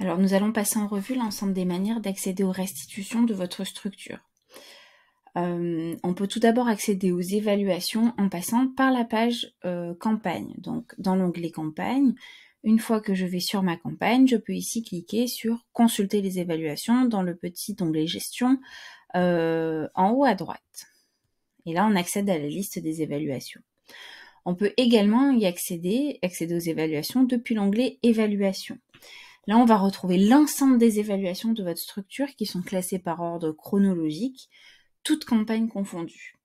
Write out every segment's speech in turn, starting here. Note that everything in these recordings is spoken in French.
Alors nous allons passer en revue l'ensemble des manières d'accéder aux restitutions de votre structure. Euh, on peut tout d'abord accéder aux évaluations en passant par la page euh, campagne. Donc dans l'onglet campagne, une fois que je vais sur ma campagne, je peux ici cliquer sur consulter les évaluations dans le petit onglet gestion euh, en haut à droite. Et là, on accède à la liste des évaluations. On peut également y accéder, accéder aux évaluations depuis l'onglet évaluation. Là, on va retrouver l'ensemble des évaluations de votre structure qui sont classées par ordre chronologique, toutes campagnes confondues.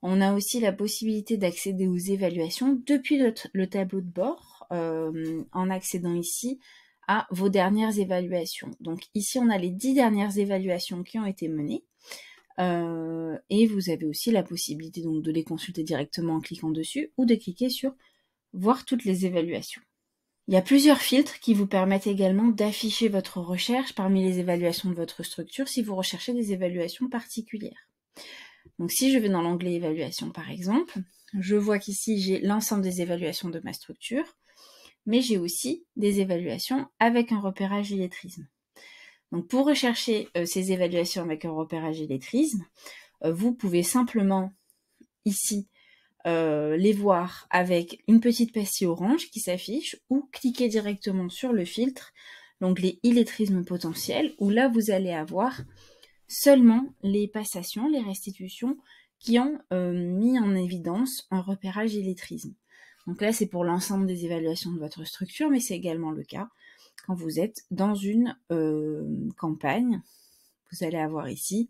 On a aussi la possibilité d'accéder aux évaluations depuis le, tableau de bord euh, en accédant ici à vos dernières évaluations. Donc ici, on a les dix dernières évaluations qui ont été menées. Euh, et vous avez aussi la possibilité donc de les consulter directement en cliquant dessus ou de cliquer sur voir toutes les évaluations. Il y a plusieurs filtres qui vous permettent également d'afficher votre recherche parmi les évaluations de votre structure si vous recherchez des évaluations particulières. Donc si je vais dans l'onglet évaluation par exemple, je vois qu'ici j'ai l'ensemble des évaluations de ma structure, mais j'ai aussi des évaluations avec un repérage illettrisme. Donc pour rechercher euh, ces évaluations avec un repérage illettrisme, euh, vous pouvez simplement ici euh, les voir avec une petite pastille orange qui s'affiche ou cliquer directement sur le filtre, l'onglet illettrisme potentiel, où là vous allez avoir seulement les passations, les restitutions qui ont euh, mis en évidence un repérage illettrisme. Donc là, c'est pour l'ensemble des évaluations de votre structure, mais c'est également le cas quand vous êtes dans une euh, campagne. Vous allez avoir ici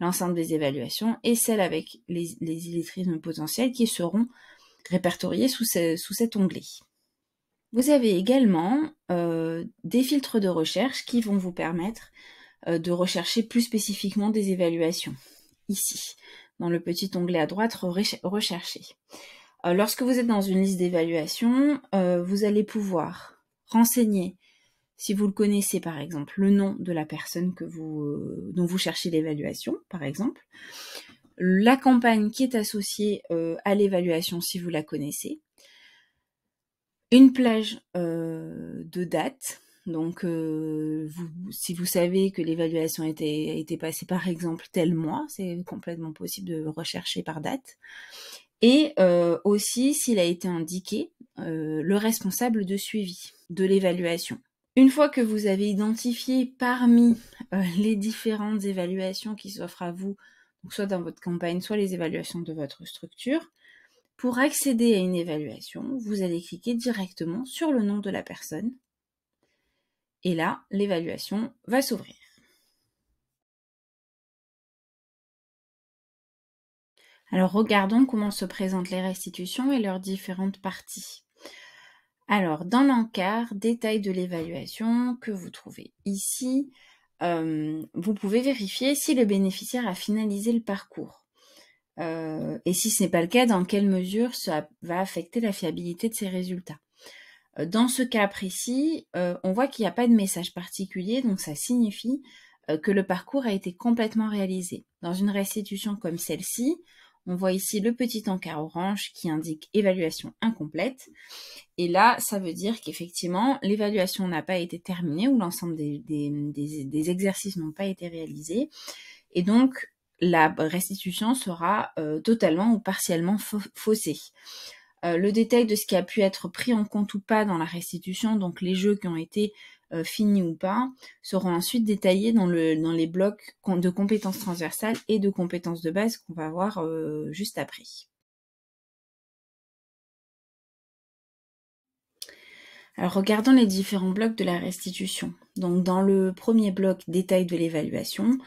l'ensemble des évaluations et celles avec les, les illettrismes potentiels qui seront répertoriées sous, cet onglet. Vous avez également euh, des filtres de recherche qui vont vous permettre euh, de rechercher plus spécifiquement des évaluations. Ici, dans le petit onglet à droite, rechercher. Euh, lorsque vous êtes dans une liste d'évaluations, vous allez pouvoir renseigner si vous le connaissez par exemple, le nom de la personne que euh, dont vous cherchez l'évaluation, par exemple, la campagne qui est associée euh, à l'évaluation si vous la connaissez, une plage euh, de date. Donc, si vous savez que l'évaluation a été passée par exemple tel mois, c'est complètement possible de rechercher par date. Et aussi, s'il a été indiqué, le responsable de suivi de l'évaluation. Une fois que vous avez identifié parmi euh, les différentes évaluations qui s'offrent à vous, soit dans votre campagne, soit les évaluations de votre structure, pour accéder à une évaluation, vous allez cliquer directement sur le nom de la personne. Et là, l'évaluation va s'ouvrir. Alors regardons comment se présentent les restitutions et leurs différentes parties. Alors, dans l'encart, détail de l'évaluation que vous trouvez ici, euh, vous pouvez vérifier si le bénéficiaire a finalisé le parcours. Euh, et si ce n'est pas le cas, dans quelle mesure ça va affecter la fiabilité de ses résultats. Euh, dans ce cas précis, on voit qu'il n'y a pas de message particulier, donc ça signifie que le parcours a été complètement réalisé. Dans une restitution comme celle-ci, on voit ici le petit encart orange qui indique évaluation incomplète. Et là, ça veut dire qu'effectivement, l'évaluation n'a pas été terminée ou l'ensemble des, exercices n'ont pas été réalisés. Et donc, la restitution sera euh, totalement ou partiellement faussée. Euh, le détail de ce qui a pu être pris en compte ou pas dans la restitution, donc les jeux qui ont été euh, finis ou pas, seront ensuite détaillés dans, le, dans les blocs de compétences transversales et de compétences de base qu'on va voir euh, juste après. Alors regardons les différents blocs de la restitution. Donc dans le premier bloc détail de l'évaluation,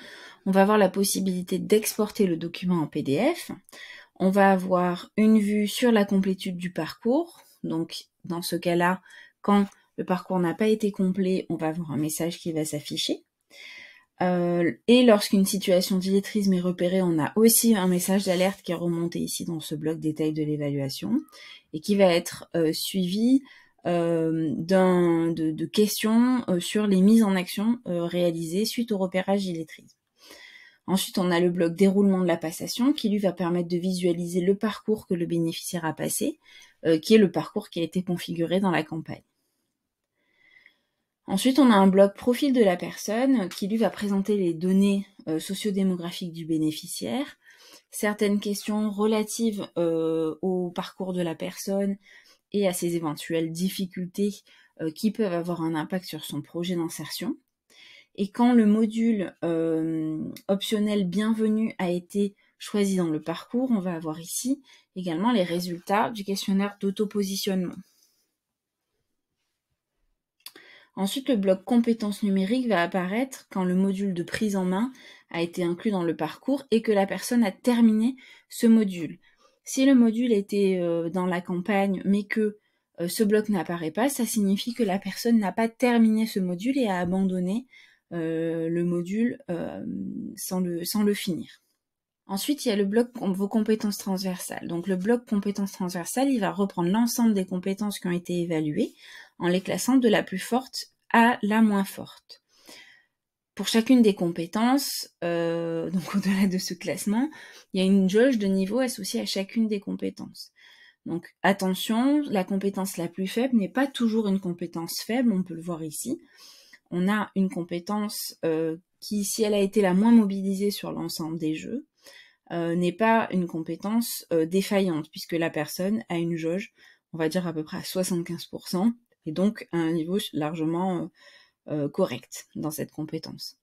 on va avoir la possibilité d'exporter le document en PDF. On va avoir une vue sur la complétude du parcours. Donc dans ce cas-là, quand le parcours n'a pas été complet, on va avoir un message qui va s'afficher. Euh, et lorsqu'une situation d'illettrisme est repérée, on a aussi un message d'alerte qui est remonté ici dans ce bloc détail de l'évaluation et qui va être euh, suivi euh, de, de, questions euh, sur les mises en action réalisées suite au repérage d'illettrisme. Ensuite, on a le bloc déroulement de la passation qui lui va permettre de visualiser le parcours que le bénéficiaire a passé, qui est le parcours qui a été configuré dans la campagne. Ensuite, on a un bloc profil de la personne qui lui va présenter les données euh, sociodémographiques du bénéficiaire, certaines questions relatives euh, au parcours de la personne et à ses éventuelles difficultés euh, qui peuvent avoir un impact sur son projet d'insertion. Et quand le module optionnel bienvenue a été choisi dans le parcours, on va avoir ici également les résultats du questionnaire d'autopositionnement. Ensuite, le bloc compétences numériques va apparaître quand le module de prise en main a été inclus dans le parcours et que la personne a terminé ce module. Si le module était euh, dans la campagne mais que euh, ce bloc n'apparaît pas, ça signifie que la personne n'a pas terminé ce module et a abandonné euh, le module sans, le, sans le finir. Ensuite, il y a le bloc vos compétences transversales. Donc le bloc compétences transversales, il va reprendre l'ensemble des compétences qui ont été évaluées en les classant de la plus forte à la moins forte. Pour chacune des compétences, euh, donc au-delà de ce classement, il y a une jauge de niveau associée à chacune des compétences. Donc attention, la compétence la plus faible n'est pas toujours une compétence faible, on peut le voir ici. On a une compétence euh, qui, si elle a été la moins mobilisée sur l'ensemble des jeux, euh, n'est pas une compétence euh, défaillante, puisque la personne a une jauge, on va dire à peu près à 75%, et donc à un niveau largement euh, correct dans cette compétence.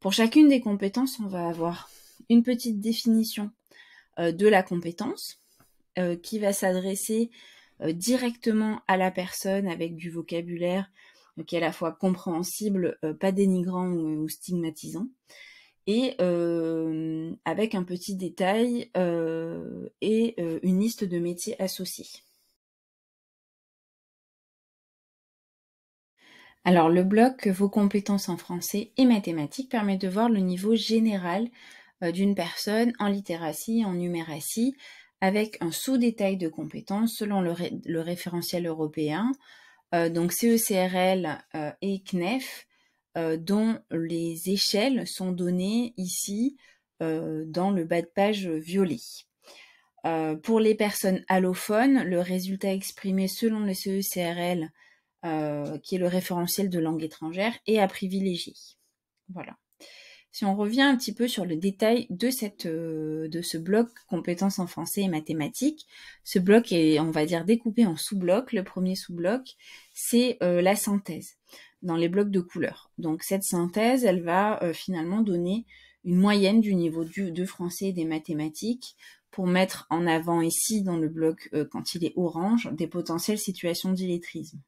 Pour chacune des compétences, on va avoir une petite définition de la compétence qui va s'adresser directement à la personne avec du vocabulaire qui est à la fois compréhensible, pas dénigrant ou stigmatisant et euh, avec un petit détail euh, et euh, une liste de métiers associés. Alors le bloc Vos compétences en français et mathématiques permet de voir le niveau général d'une personne en littératie, en numératie, avec un sous-détail de compétences selon le référentiel européen, donc CECRL et CNEF, euh, dont les échelles sont données ici euh, dans le bas de page violet. Euh, pour les personnes allophones, le résultat exprimé selon le CECRL, qui est le référentiel de langue étrangère, est à privilégier. Voilà. Si on revient un petit peu sur le détail de, de ce bloc compétences en français et mathématiques, ce bloc est, on va dire, découpé en sous-blocs. Le premier sous-bloc, c'est la synthèse dans les blocs de couleurs. Donc cette synthèse, elle va euh, finalement donner une moyenne du niveau de français et des mathématiques pour mettre en avant ici dans le bloc euh, quand il est orange des potentielles situations d'illettrisme.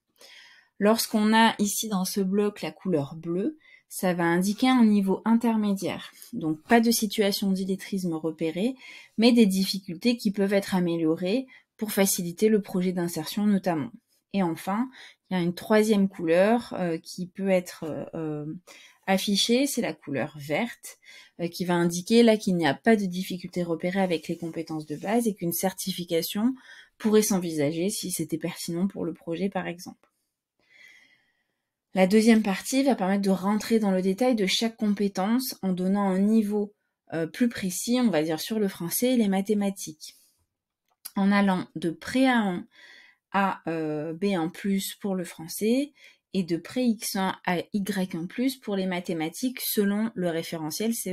Lorsqu'on a ici dans ce bloc la couleur bleue, ça va indiquer un niveau intermédiaire. Donc pas de situation d'illettrisme repérée, mais des difficultés qui peuvent être améliorées pour faciliter le projet d'insertion notamment. Et enfin, il y a une troisième couleur euh, qui peut être euh, euh, affichée, c'est la couleur verte, qui va indiquer là qu'il n'y a pas de difficulté repérée avec les compétences de base et qu'une certification pourrait s'envisager si c'était pertinent pour le projet par exemple. La deuxième partie va permettre de rentrer dans le détail de chaque compétence en donnant un niveau plus précis, on va dire sur le français et les mathématiques. En allant de pré à un. A, euh, B en plus pour le français et de pré X1 à Y en plus pour les mathématiques selon le référentiel ce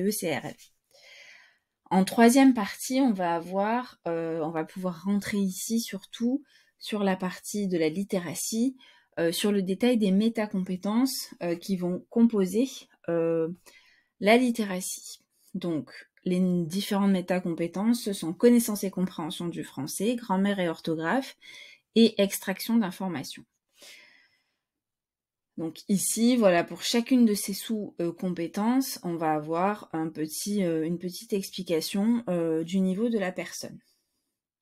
En troisième partie, on va avoir, euh, on va pouvoir rentrer ici surtout sur la partie de la littératie, euh, sur le détail des métacompétences qui vont composer la littératie. Donc, les différentes métacompétences, sont connaissance et compréhension du français, grammaire et orthographe, et extraction d'informations. Donc ici, voilà, pour chacune de ces sous-compétences, on va avoir un petit, euh, une petite explication euh, du niveau de la personne.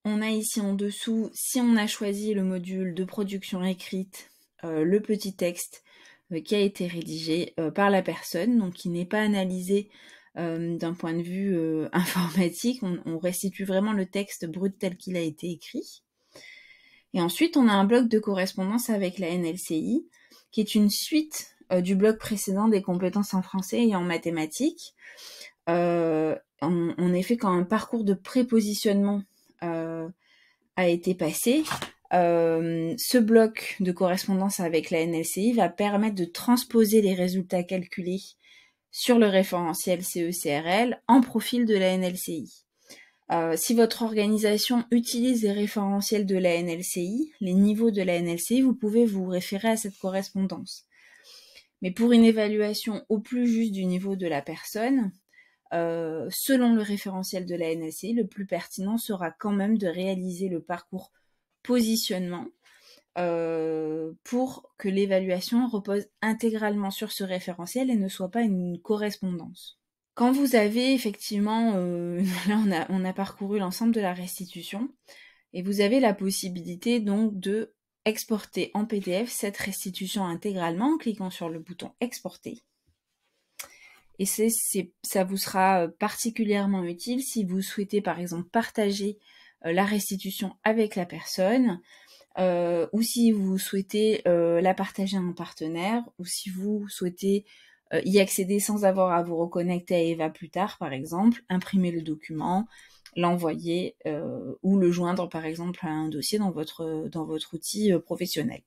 On a ici en dessous, si on a choisi le module de production écrite, euh, le petit texte qui a été rédigé par la personne, donc qui n'est pas analysé d'un point de vue informatique, on restitue vraiment le texte brut tel qu'il a été écrit. Et ensuite, on a un bloc de correspondance avec la NLCI, qui est une suite euh, du bloc précédent des compétences en français et en mathématiques. Euh, en, effet, quand un parcours de prépositionnement euh, a été passé, ce bloc de correspondance avec la NLCI va permettre de transposer les résultats calculés sur le référentiel CECRL en profil de la NLCI. Euh, si votre organisation utilise les référentiels de la NLCI, les niveaux de la NLCI, vous pouvez vous référer à cette correspondance. Mais pour une évaluation au plus juste du niveau de la personne, euh, selon le référentiel de la NLCI, le plus pertinent sera quand même de réaliser le parcours positionnement euh, pour que l'évaluation repose intégralement sur ce référentiel et ne soit pas une correspondance. Quand vous avez effectivement, euh, on a, parcouru l'ensemble de la restitution, et vous avez la possibilité donc de exporter en PDF cette restitution intégralement en cliquant sur le bouton exporter. Et ça vous sera euh, particulièrement utile si vous souhaitez par exemple partager euh, la restitution avec la personne, ou si vous souhaitez la partager à un partenaire, ou si vous souhaitez euh, y accéder sans avoir à vous reconnecter à Eva plus tard, par exemple, imprimer le document, l'envoyer euh, ou le joindre, par exemple, à un dossier dans votre, dans votre outil euh, professionnel.